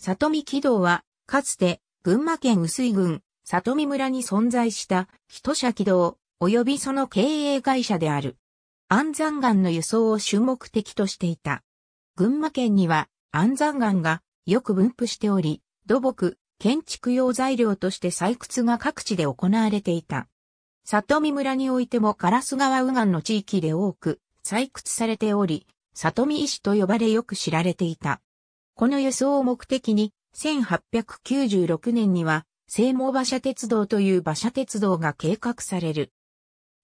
里見軌道は、かつて、群馬県薄井郡、里見村に存在した、人社軌道、及びその経営会社である。安山岩の輸送を主目的としていた。群馬県には、安山岩がよく分布しており、土木、建築用材料として採掘が各地で行われていた。里見村においてもラス川右岸の地域で多く採掘されており、里見石と呼ばれよく知られていた。この輸送を目的に、1896年には、西毛馬車鉄道という馬車鉄道が計画される。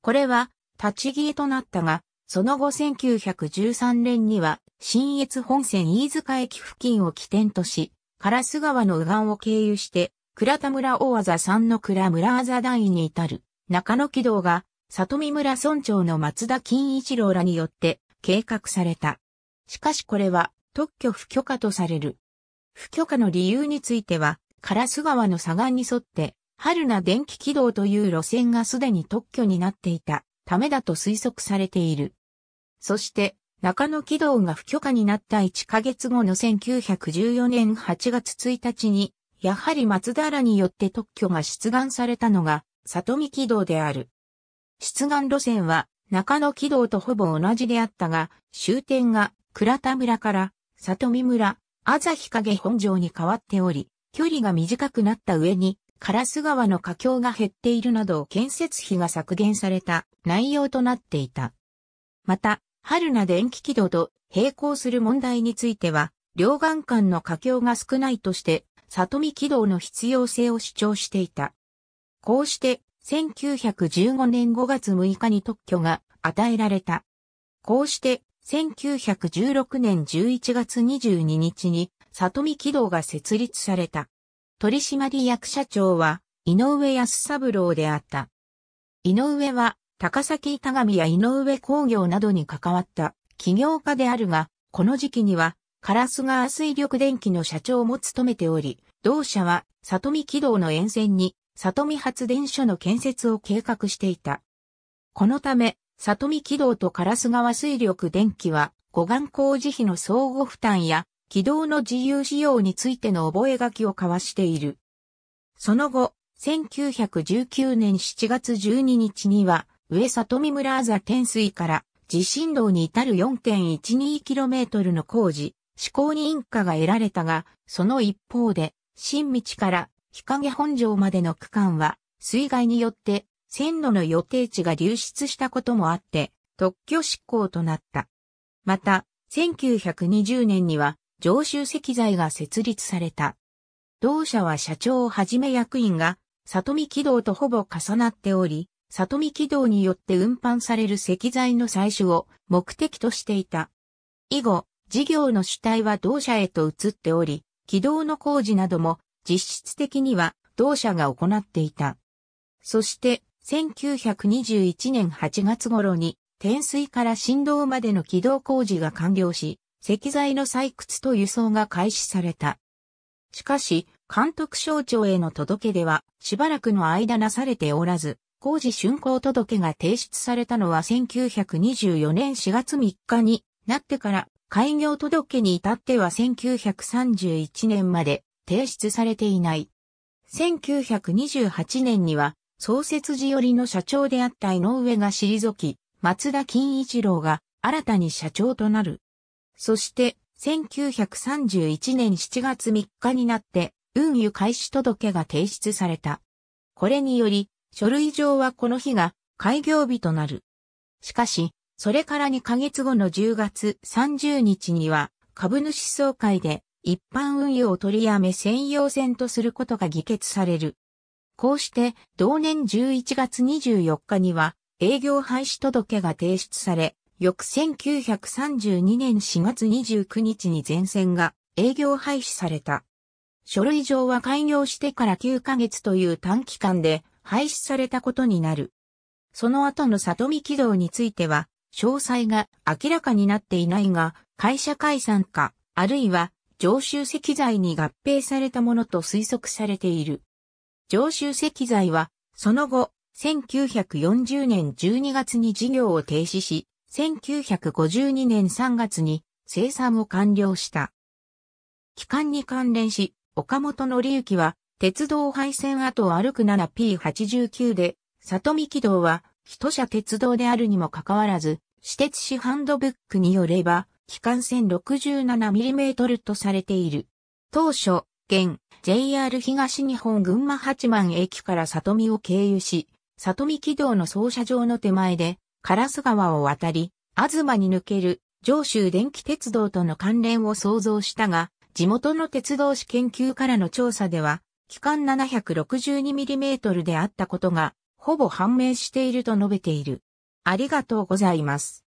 これは、立ち消えとなったが、その後1913年には、新越本線飯塚駅付近を起点とし、ス川の右岸を経由して、倉田村大技三の倉村あざ台に至る、中野軌道が、里見村村長の松田金一郎らによって計画された。しかしこれは特許不許可とされる。不許可の理由については、烏川の左岸に沿って、春名電気軌道という路線がすでに特許になっていたためだと推測されている。そして、中野軌道が不許可になった1ヶ月後の1914年8月1日に、やはり松田らによって特許が出願されたのが、里見軌道である。出願路線は中野軌道とほぼ同じであったが、終点が倉田村から里見村、朝日影本城に変わっており、距離が短くなった上に、烏川の河橋が減っているなど建設費が削減された内容となっていた。また、春名電気軌道と並行する問題については、両岸間の河橋が少ないとして、里見軌道の必要性を主張していた。こうして、1915年5月6日に特許が与えられた。こうして、1916年11月22日に、里見軌道が設立された。取締役社長は、井上康三郎であった。井上は、高崎田上や井上工業などに関わった起業家であるが、この時期には、カラス川水力電機の社長も務めており、同社は、里見軌道の沿線に、里見発電所の建設を計画していた。このため、里見軌道と烏川水力電気は、護岸工事費の相互負担や、軌道の自由使用についての覚書を交わしている。その後、1919年7月12日には、上里見村あざ天水から地震道に至る 4.12km の工事、施行に認可が得られたが、その一方で、新道から日陰本城までの区間は、水害によって線路の予定地が流出したこともあって、特許執行となった。また、1920年には常習石材が設立された。同社は社長をはじめ役員が、里見軌道とほぼ重なっており、里見軌道によって運搬される石材の採取を目的としていた。以後、事業の主体は同社へと移っており、軌道の工事なども実質的には同社が行っていた。そして、1921年8月頃に、天水から振動までの軌道工事が完了し、石材の採掘と輸送が開始された。しかし、監督省庁への届け出は、しばらくの間なされておらず、工事竣工届が提出されたのは1924年4月3日になってから、開業届に至っては1931年まで提出されていない。1928年には創設時よりの社長であった井上が退き、松田金一郎が新たに社長となる。そして、1931年7月3日になって、運輸開始届が提出された。これにより、書類上はこの日が開業日となる。しかし、それから2ヶ月後の10月30日には、株主総会で一般運輸を取りやめ専用線とすることが議決される。こうして、同年11月24日には、営業廃止届が提出され、翌1932年4月29日に全線が営業廃止された。書類上は開業してから9ヶ月という短期間で廃止されたことになる。その後の里見軌道については、詳細が明らかになっていないが、会社解散か、あるいは常習石材に合併されたものと推測されている。上州石材は、その後、1940年12月に事業を停止し、1952年3月に生産を完了した。期間に関連し、岡本則之は、鉄道廃線跡を歩く 7P89 で、里見軌道は、人社鉄道であるにもかかわらず、私鉄市ハンドブックによれば、機関線 67mm とされている。当初、現、JR 東日本群馬八幡駅から里見を経由し、里見軌道の操車場の手前で、烏川を渡り、東に抜ける上州電気鉄道との関連を想像したが、地元の鉄道史研究からの調査では、期間 762mm であったことが、ほぼ判明していると述べている。ありがとうございます。